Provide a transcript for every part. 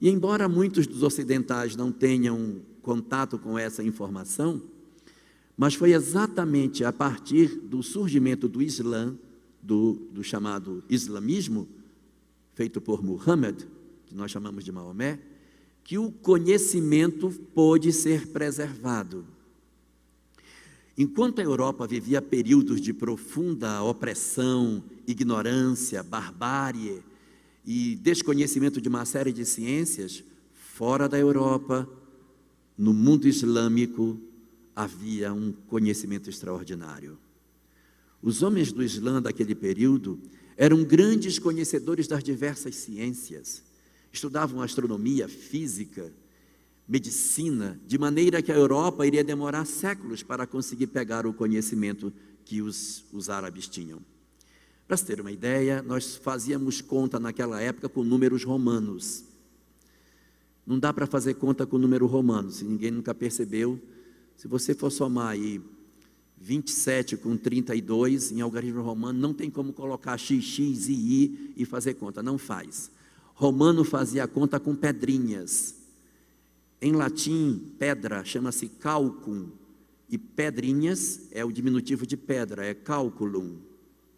E embora muitos dos ocidentais não tenham contato com essa informação, mas foi exatamente a partir do surgimento do Islã, do, do chamado islamismo, feito por Muhammad, que nós chamamos de Maomé, que o conhecimento pôde ser preservado. Enquanto a Europa vivia períodos de profunda opressão, ignorância, barbárie, e desconhecimento de uma série de ciências, fora da Europa, no mundo islâmico, havia um conhecimento extraordinário. Os homens do Islã daquele período eram grandes conhecedores das diversas ciências. Estudavam astronomia, física, medicina, de maneira que a Europa iria demorar séculos para conseguir pegar o conhecimento que os, os árabes tinham. Para se ter uma ideia, nós fazíamos conta naquela época com números romanos. Não dá para fazer conta com número romano, se ninguém nunca percebeu. Se você for somar aí 27 com 32 em algarismo romano, não tem como colocar x, x e i e fazer conta, não faz. Romano fazia conta com pedrinhas. Em latim, pedra chama-se calcum e pedrinhas é o diminutivo de pedra, é calculum.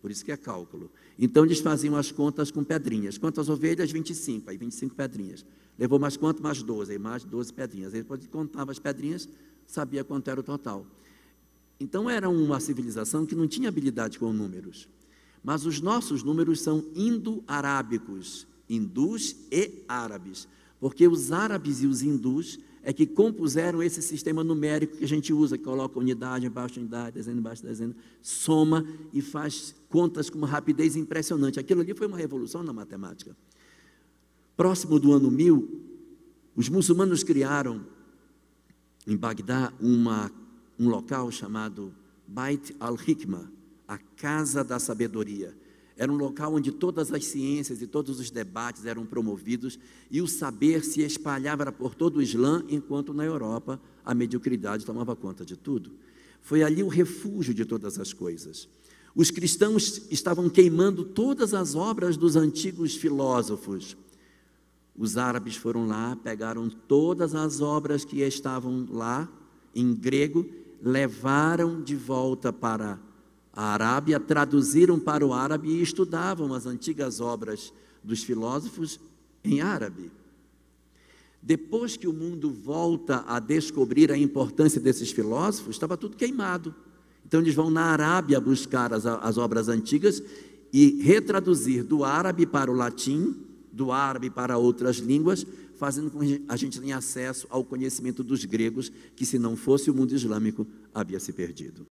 Por isso que é cálculo. Então eles faziam as contas com pedrinhas. Quantas ovelhas? 25. Aí 25 pedrinhas. Levou mais quanto? Mais 12. Aí mais 12 pedrinhas. Aí depois contava as pedrinhas, sabia quanto era o total. Então era uma civilização que não tinha habilidade com números. Mas os nossos números são indo-arábicos, hindus e árabes porque os árabes e os hindus é que compuseram esse sistema numérico que a gente usa, que coloca unidade embaixo de unidade, dezena embaixo de dezena, soma e faz contas com uma rapidez impressionante. Aquilo ali foi uma revolução na matemática. Próximo do ano 1000, os muçulmanos criaram em Bagdá uma, um local chamado Bait al-Hikmah, a casa da sabedoria era um local onde todas as ciências e todos os debates eram promovidos e o saber se espalhava por todo o Islã, enquanto na Europa a mediocridade tomava conta de tudo. Foi ali o refúgio de todas as coisas. Os cristãos estavam queimando todas as obras dos antigos filósofos. Os árabes foram lá, pegaram todas as obras que estavam lá, em grego, levaram de volta para a Arábia, traduziram para o árabe e estudavam as antigas obras dos filósofos em árabe. Depois que o mundo volta a descobrir a importância desses filósofos, estava tudo queimado. Então eles vão na Arábia buscar as, as obras antigas e retraduzir do árabe para o latim, do árabe para outras línguas, fazendo com que a gente tenha acesso ao conhecimento dos gregos, que se não fosse o mundo islâmico, havia se perdido.